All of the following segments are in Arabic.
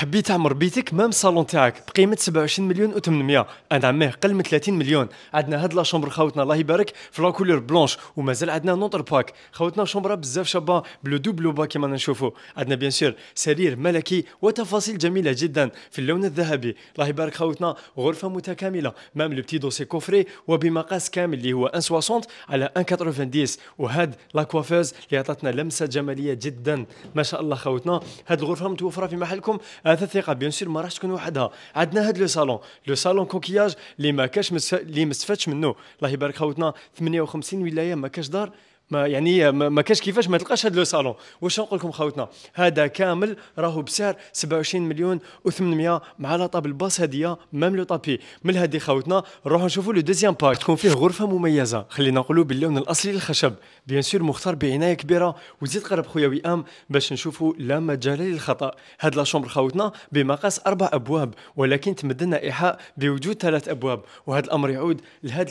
حبيت تعمر بيتك مام صالون تاعك بقيمه 27 مليون و800 انا عماه قل من 30 مليون عندنا هاد لا شومبر خاوتنا الله يبارك في لاكولور بلونش ومازال عندنا نوتر باك خاوتنا شومبرا بزاف شابه بلو دوبلو با كيما نشوفوا عندنا بيان سور سرير ملكي وتفاصيل جميله جدا في اللون الذهبي الله يبارك خاوتنا غرفه متكامله مام لو بتي دوسي كوفري وبمقاس كامل اللي هو 1.60 على 1.90 وهاد لاكوافوز اللي عطاتنا لمسه جماليه جدا ما شاء الله خاوتنا هاد الغرفه متوفره في محلكم آه، هذا ثقه بيان سور ما راحش تكون وحدها عندنا هذا لو صالون لو صالون كوكياج اللي ما كاش اللي مس... ما استفادش منه الله يبارك خوتنا 58 ولايه ما كاش دار ما يعني ما كاش كيفاش ما تلقاش هذا لو صالون واش نقول لكم خاوتنا هذا كامل راهو بسعر 27 مليون و800 مع لا طابل باس هديه ميم لو طابي من هذه خاوتنا نروحوا نشوفوا لو دوزيام باك تكون فيه غرفه مميزه خلينا نقولوا باللون الاصلي للخشب بيان سور مختار بعنايه كبيره وزيد قرب خويا وئام باش نشوفوا لا مجال للخطا هاد لا شومبر خاوتنا بمقاس اربع ابواب ولكن تمد لنا ايحاء بوجود ثلاث ابواب وهذا الامر يعود لهذا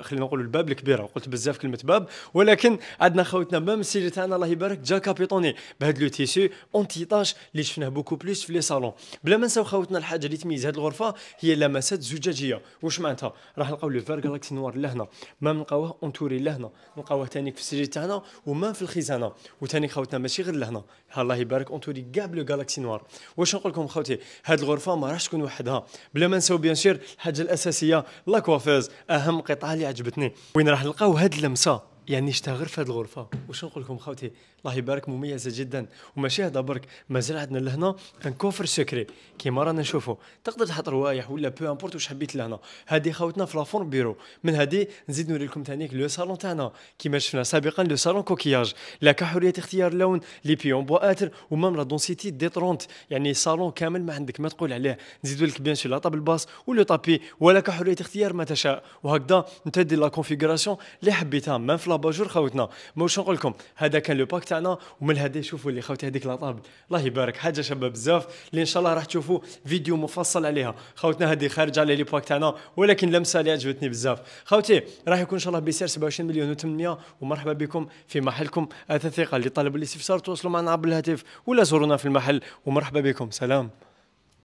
خلينا نقولوا الباب الكبيره قلت بزاف كلمه باب ولكن ولكن عندنا خوتنا مام سيري تاعنا الله يبارك جا كابيطوني بهذا لو تيسو اونتي طاش اللي شفناه بوكو بلوس في لي صالون بلا ما نساو خوتنا الحاجه اللي تميز هذه الغرفه هي لمسات زجاجيه واش معناتها راح نلقاو لو فير جالاكسي نوار لهنا ما نلقاوه اونتوري لهنا نلقاوه ثاني في السيري تاعنا وما في الخزانه وثاني خوتنا ماشي غير لهنا الله يبارك اونتوري كاع بلو جالاكسي نوار واش نقول لكم خوتي هذه الغرفه ما راحش تكون وحدها بلا ما نساو بيان سير الحاجه الاساسيه لا كوافيز اهم قطعه اللي عجبتني وين راح نلقاو هاد اللمسه يعني اشتغل في هذه الغرفه واش نقول لكم خوتي الله يبارك مميزه جدا وماشي هذا برك مازال عندنا لهنا ان كوفر سكري كيما رانا نشوفوا تقدر تحط روايح ولا بو امبورت واش حبيت لهنا هذه خوتنا في لافون بيرو من هذه نزيد نوري لكم ثاني لو صالون تاعنا كيما شفنا سابقا لو صالون كوكياج لك حريه اختيار لون لي بيون بو اتر ومام لا دونسيتي دي 30 يعني صالون كامل ما عندك ما تقول عليه نزيد لك بيان سي لا طابل باس ولو طابي ولك حريه اختيار ما تشاء وهكذا انت دير لا كونفيغوراسيون اللي حبيتها ما في لا باجور خوتنا ما واش نقول لكم هذا كان لو باك تاعنا ومن هذا شوفوا اللي خوتي هذيك لا طاب الله يبارك حاجه شابه بزاف اللي ان شاء الله راح تشوفوا فيديو مفصل عليها خوتنا هذه خارج على لي باك تاعنا ولكن لمسه اللي عجبتني بزاف خوتي راح يكون ان شاء الله بسعر 27 مليون و800 ومرحبا بكم في محلكم اثاث اللي طلبوا الاستفسار تواصلوا معنا عبر الهاتف ولا زورونا في المحل ومرحبا بكم سلام